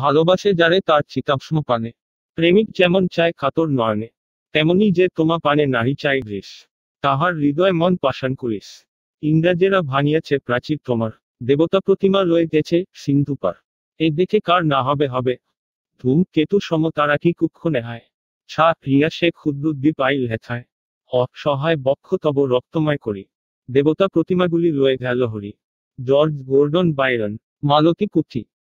ভালোবাসে যারে তার চিতাভস্ম পানে প্রেমিক যেমন চায় খাতর নয়নে তেমনি যে তোমা পানে নারী চাই গ্রেস তাহার হৃদয় মন পাষাণ করিস ইংরাজেরা ভাঙিয়াছে প্রাচীর তোমার দেবতা প্রতিমা রয়ে গেছে সিন্ধু এ দেখে কার না হবে হবে ধূম কেতু সম তারা কি কুক্ষ নেহায় ছা প্রিয়া সে ক্ষুদ্র দ্বীপ লেথায় অসহায় বক্ষ তব রক্তময় করি দেবতা প্রতিমাগুলি রয়ে গেল Hari George Gordon Byron Malati কুথি